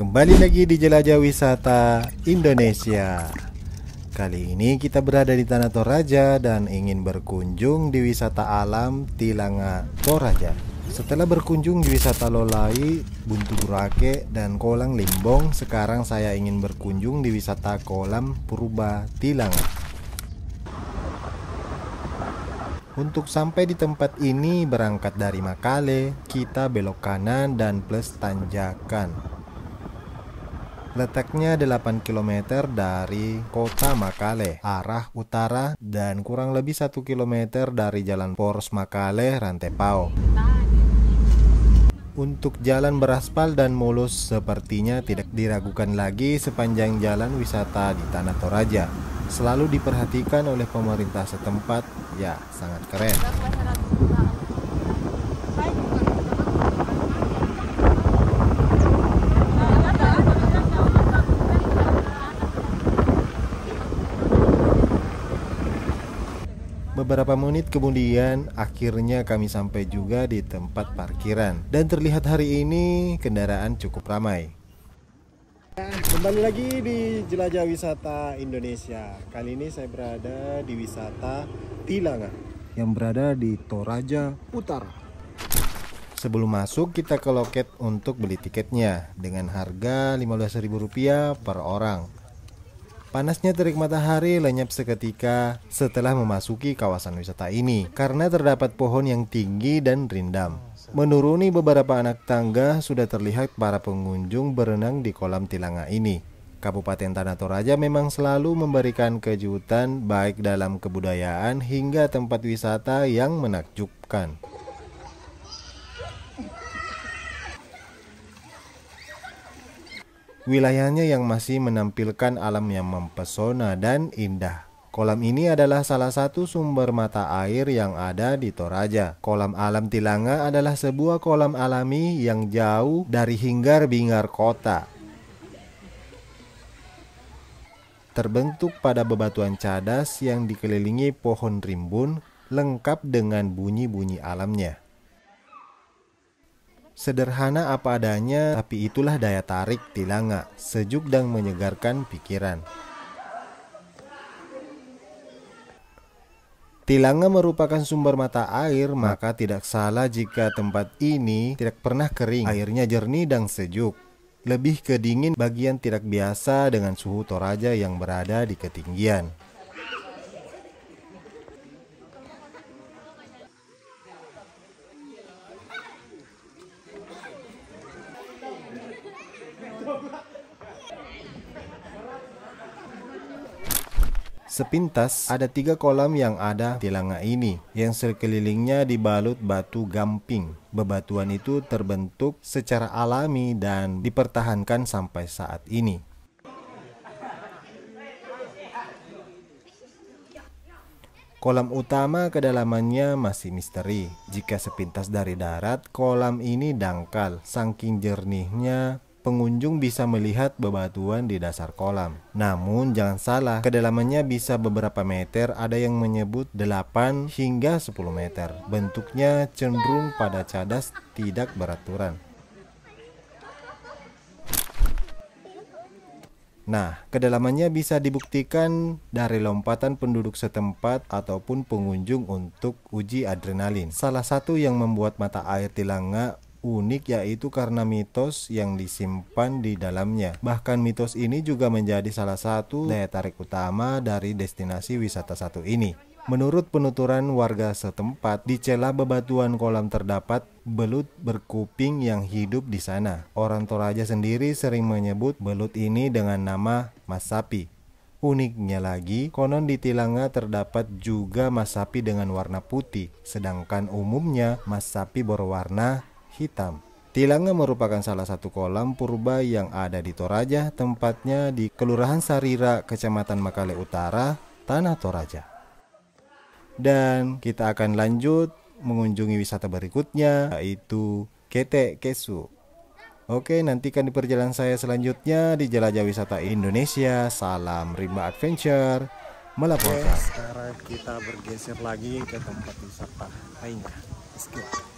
Kembali lagi di Jelajah Wisata Indonesia Kali ini kita berada di Tanah Toraja dan ingin berkunjung di wisata alam Tilanga Toraja Setelah berkunjung di wisata Lolai, Buntu Burake, dan Kolang Limbong Sekarang saya ingin berkunjung di wisata Kolam Purba Tilanga Untuk sampai di tempat ini berangkat dari Makale, kita belok kanan dan plus tanjakan. Letaknya 8 km dari kota Makale, arah utara dan kurang lebih 1 km dari jalan Poros Makale, Rantepao. Untuk jalan beraspal dan mulus sepertinya tidak diragukan lagi sepanjang jalan wisata di Tanah Toraja. Selalu diperhatikan oleh pemerintah setempat, ya sangat keren. Beberapa menit kemudian akhirnya kami sampai juga di tempat parkiran dan terlihat hari ini kendaraan cukup ramai. Kembali lagi di Jelajah Wisata Indonesia. Kali ini saya berada di wisata Tilanga yang berada di Toraja Utara. Sebelum masuk kita ke loket untuk beli tiketnya dengan harga Rp15.000 per orang. Panasnya terik matahari lenyap seketika setelah memasuki kawasan wisata ini karena terdapat pohon yang tinggi dan rindam. Menuruni beberapa anak tangga sudah terlihat para pengunjung berenang di kolam tilanga ini. Kabupaten Tanah Toraja memang selalu memberikan kejutan baik dalam kebudayaan hingga tempat wisata yang menakjubkan. wilayahnya yang masih menampilkan alam yang mempesona dan indah. Kolam ini adalah salah satu sumber mata air yang ada di Toraja. Kolam alam Tilanga adalah sebuah kolam alami yang jauh dari hinggar-bingar kota. Terbentuk pada bebatuan cadas yang dikelilingi pohon rimbun, lengkap dengan bunyi-bunyi alamnya. Sederhana apa adanya, tapi itulah daya tarik tilanga, sejuk dan menyegarkan pikiran. Tilanga merupakan sumber mata air, maka tidak salah jika tempat ini tidak pernah kering. Airnya jernih dan sejuk. Lebih kedingin bagian tidak biasa dengan suhu Toraja yang berada di ketinggian. Sepintas ada tiga kolam yang ada di langa ini, yang sekelilingnya dibalut batu gamping. Bebatuan itu terbentuk secara alami dan dipertahankan sampai saat ini. Kolam utama kedalamannya masih misteri. Jika sepintas dari darat, kolam ini dangkal, saking jernihnya pengunjung bisa melihat bebatuan di dasar kolam. Namun jangan salah, kedalamannya bisa beberapa meter, ada yang menyebut 8 hingga 10 meter. Bentuknya cenderung pada cadas tidak beraturan. Nah, kedalamannya bisa dibuktikan dari lompatan penduduk setempat ataupun pengunjung untuk uji adrenalin. Salah satu yang membuat mata air tilanga unik yaitu karena mitos yang disimpan di dalamnya. Bahkan mitos ini juga menjadi salah satu daya tarik utama dari destinasi wisata satu ini. Menurut penuturan warga setempat, di celah bebatuan kolam terdapat belut berkuping yang hidup di sana. Orang Toraja sendiri sering menyebut belut ini dengan nama masapi. Uniknya lagi, konon di Tilanga terdapat juga masapi dengan warna putih, sedangkan umumnya masapi berwarna hitam. Tilanga merupakan salah satu kolam purba yang ada di Toraja, tempatnya di Kelurahan Sarira, Kecamatan Makale Utara, Tanah Toraja. Dan kita akan lanjut mengunjungi wisata berikutnya, yaitu Kete Kesu. Oke, nantikan di perjalanan saya selanjutnya di Jelajah Wisata Indonesia. Salam Rimba Adventure melaporkan. Oke, sekarang kita bergeser lagi ke tempat wisata lainnya. Let's